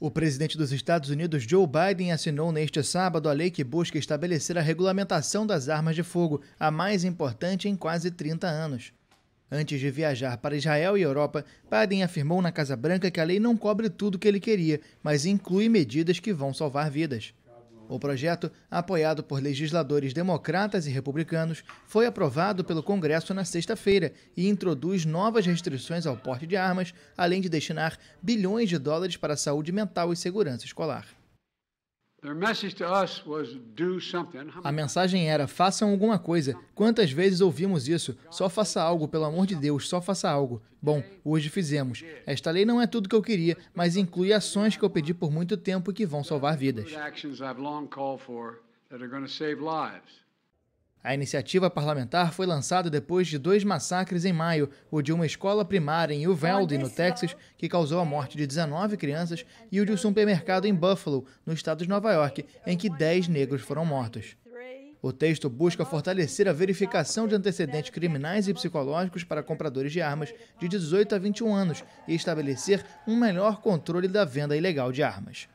O presidente dos Estados Unidos, Joe Biden, assinou neste sábado a lei que busca estabelecer a regulamentação das armas de fogo, a mais importante em quase 30 anos. Antes de viajar para Israel e Europa, Biden afirmou na Casa Branca que a lei não cobre tudo o que ele queria, mas inclui medidas que vão salvar vidas. O projeto, apoiado por legisladores democratas e republicanos, foi aprovado pelo Congresso na sexta-feira e introduz novas restrições ao porte de armas, além de destinar bilhões de dólares para a saúde mental e segurança escolar. A mensagem era: façam alguma coisa. Quantas vezes ouvimos isso? Só faça algo, pelo amor de Deus, só faça algo. Bom, hoje fizemos. Esta lei não é tudo que eu queria, mas inclui ações que eu pedi por muito tempo e que vão salvar vidas. A iniciativa parlamentar foi lançada depois de dois massacres em maio, o de uma escola primária em Uvalde, no Texas, que causou a morte de 19 crianças, e o de um supermercado em Buffalo, no estado de Nova York, em que 10 negros foram mortos. O texto busca fortalecer a verificação de antecedentes criminais e psicológicos para compradores de armas de 18 a 21 anos e estabelecer um melhor controle da venda ilegal de armas.